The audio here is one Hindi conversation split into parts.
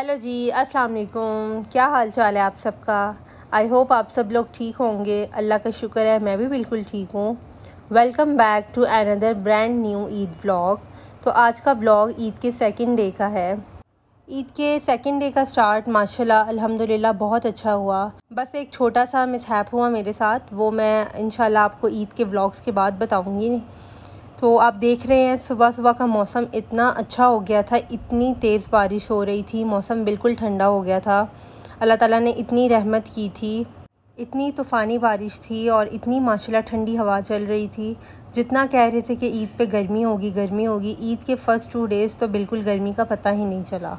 हेलो जी अस्सलाम वालेकुम क्या हाल चाल है आप सबका आई होप आप सब लोग ठीक होंगे अल्लाह का शुक्र है मैं भी बिल्कुल ठीक हूँ welcome back to another brand new Eid blog तो आज का ब्लॉग ईद के सेकंड डे का है ईद के सेकंड डे का स्टार्ट माशाल्लाह अल्हम्दुलिल्लाह बहुत अच्छा हुआ बस एक छोटा सा मिसहैप हुआ मेरे साथ वो मैं इनशाला आपको ईद के ब्लॉग्स के बाद बताऊँगी तो आप देख रहे हैं सुबह सुबह का मौसम इतना अच्छा हो गया था इतनी तेज़ बारिश हो रही थी मौसम बिल्कुल ठंडा हो गया था अल्लाह ताला ने इतनी रहमत की थी इतनी तूफ़ानी बारिश थी और इतनी माशाल्लाह ठंडी हवा चल रही थी जितना कह रहे थे कि ईद पे गर्मी होगी गर्मी होगी ईद के फ़र्स्ट टू डेज़ तो बिल्कुल गर्मी का पता ही नहीं चला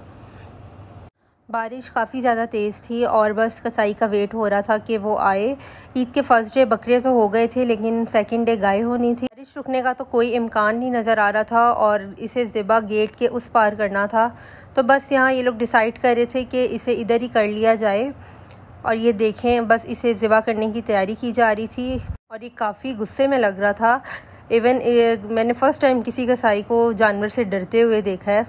बारिश काफ़ी ज़्यादा तेज़ थी और बस कसाई का वेट हो रहा था कि वो आए ईद के फर्स्ट डे बकरे तो हो गए थे लेकिन सेकेंड डे गाय होनी थी बारिश रुकने का तो कोई इम्कान नहीं नज़र आ रहा था और इसे ज़िबा गेट के उस पार करना था तो बस यहाँ ये लोग डिसाइड कर रहे थे कि इसे इधर ही कर लिया जाए और ये देखें बस इसे ज़िबा करने की तैयारी की जा रही थी और ये काफ़ी गुस्से में लग रहा था इवन मैंने फ़र्स्ट टाइम किसी कसाई को जानवर से डरते हुए देखा है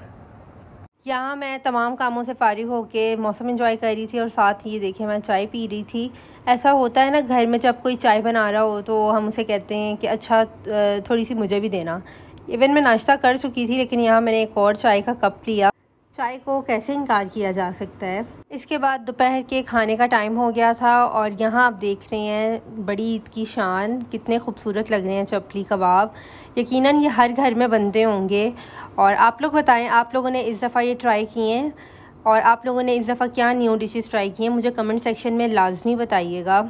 यहाँ मैं तमाम कामों से फारिग होकर मौसम इंजॉय कर रही थी और साथ ही ये देखिए मैं चाय पी रही थी ऐसा होता है ना घर में जब कोई चाय बना रहा हो तो हम उसे कहते हैं कि अच्छा थोड़ी सी मुझे भी देना इवन मैं नाश्ता कर चुकी थी लेकिन यहाँ मैंने एक और चाय का कप लिया चाय को कैसे इनकार किया जा सकता है इसके बाद दोपहर के खाने का टाइम हो गया था और यहाँ आप देख रहे हैं बड़ी ईद की शान कितने खूबसूरत लग रहे हैं चपली कबाब यकीनन ये हर घर में बनते होंगे और आप लोग बताएं आप लोगों ने इस दफ़ा ये ट्राई किए हैं और आप लोगों ने इस दफ़ा क्या न्यू डिशेज ट्राई किए हैं मुझे कमेंट सेक्शन में लाजमी बताइएगा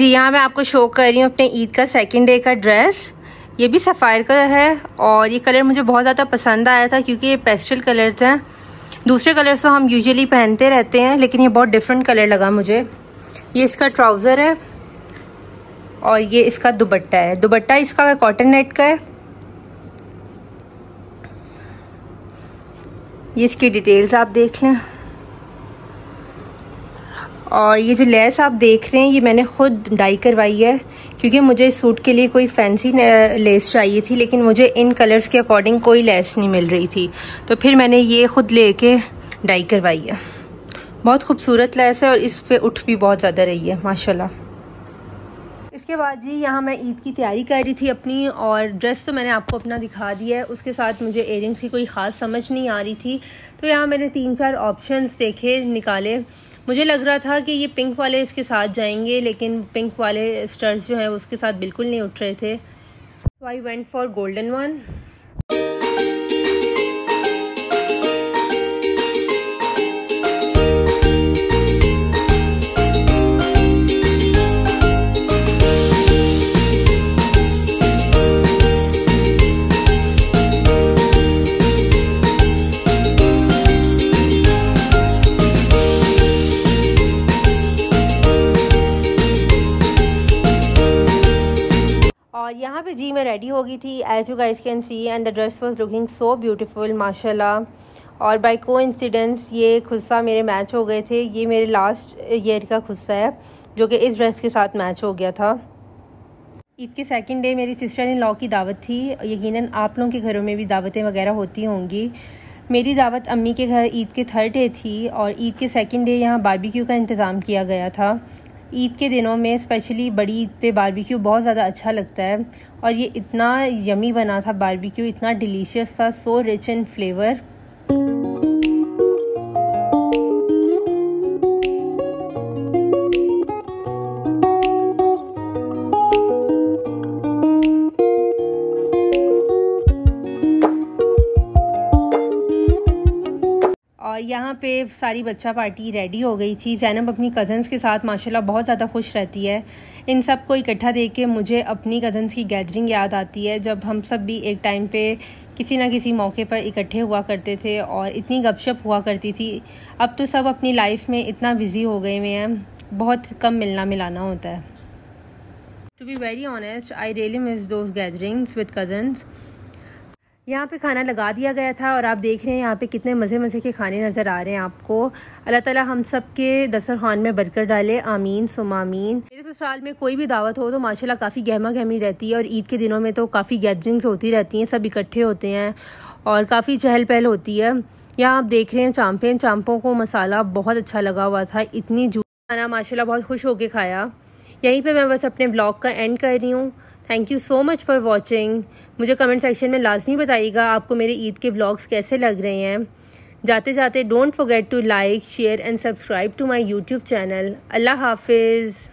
जी हाँ मैं आपको शो कर रही हूँ अपने ईद का सेकेंड डे का ड्रेस ये भी सफ़ायर का है और ये कलर मुझे बहुत ज़्यादा पसंद आया था क्योंकि ये पेस्टल कलर थे दूसरे कलर तो हम यूजुअली पहनते रहते हैं लेकिन ये बहुत डिफरेंट कलर लगा मुझे ये इसका ट्राउज़र है और ये इसका दुबट्टा है दुबट्टा इसका कॉटन नेट का है ये इसकी डिटेल्स आप देख लें और ये जो लेस आप देख रहे हैं ये मैंने खुद डाई करवाई है क्योंकि मुझे इस सूट के लिए कोई फैंसी लेस चाहिए थी लेकिन मुझे इन कलर्स के अकॉर्डिंग कोई लेस नहीं मिल रही थी तो फिर मैंने ये खुद लेके डाई करवाई है बहुत खूबसूरत लेस है और इस पर उठ भी बहुत ज़्यादा रही है माशाल्लाह उसके बाद जी यहाँ मैं ईद की तैयारी कर रही थी अपनी और ड्रेस तो मैंने आपको अपना दिखा दिया है उसके साथ मुझे एयरिंग्स की कोई ख़ास समझ नहीं आ रही थी तो यहाँ मैंने तीन चार ऑप्शंस देखे निकाले मुझे लग रहा था कि ये पिंक वाले इसके साथ जाएंगे लेकिन पिंक वाले स्टर्स जो हैं उसके साथ बिल्कुल नहीं उठ रहे थे so I went for golden one और यहाँ पे जी मैं रेडी हो गई थी as you guys can see and the dress was looking so beautiful माशाल्लाह और बाय को इंसिडेंस ये खुस्सा मेरे मैच हो गए थे ये मेरे लास्ट ईयर का खुस्सा है जो कि इस ड्रेस के साथ मैच हो गया था ईद के सेकेंड डे मेरी सिस्टर इन लॉ की दावत थी यकीन आप लोगों के घरों में भी दावतें वगैरह होती होंगी मेरी दावत अम्मी के घर ईद के थर्ड डे थी और ईद के सेकेंड डे यहाँ बारबेक्यू का इंतज़ाम किया गया था ईद के दिनों में स्पेशली बड़ी ईद पे बारबेक्यू बहुत ज़्यादा अच्छा लगता है और ये इतना यमी बना था बारबेक्यू इतना डिलीशियस था सो रिच इन फ्लेवर यहाँ पे सारी बच्चा पार्टी रेडी हो गई थी जैनब अपनी कज़न्स के साथ माशाल्लाह बहुत ज़्यादा खुश रहती है इन सब को इकट्ठा देख के मुझे अपनी कज़न्स की गैदरिंग याद आती है जब हम सब भी एक टाइम पे किसी ना किसी मौके पर इकट्ठे हुआ करते थे और इतनी गपशप हुआ करती थी अब तो सब अपनी लाइफ में इतना बिज़ी हो गए हुए हैं बहुत कम मिलना मिलाना होता है to be very honest I really miss those gatherings with cousins यहाँ पे खाना लगा दिया गया था और आप देख रहे हैं यहाँ पे कितने मज़े मज़े के खाने नज़र आ रहे हैं आपको अल्लाह ताला हम सब के खान में बरकर डाले आमीन सुमामीन मेरे ससुराल में कोई भी दावत हो तो माशाल्लाह काफ़ी गहमा गहमी रहती है और ईद के दिनों में तो काफ़ी गैदरिंग्स होती रहती हैं सब इकट्ठे होते हैं और काफ़ी चहल पहल होती है यहाँ आप देख रहे हैं चाम्पें चांपों को मसाला बहुत अच्छा लगा हुआ था इतनी जू खाना माशाल्लाह बहुत खुश होके खाया यहीं पे मैं बस अपने ब्लॉग का एंड कर रही हूँ thank you so much for watching मुझे कमेंट सेक्शन में लाजमी बताइएगा आपको मेरे ईद के ब्लॉग्स कैसे लग रहे हैं जाते जाते don't forget to like share and subscribe to my YouTube channel अल्लाह हाफिज़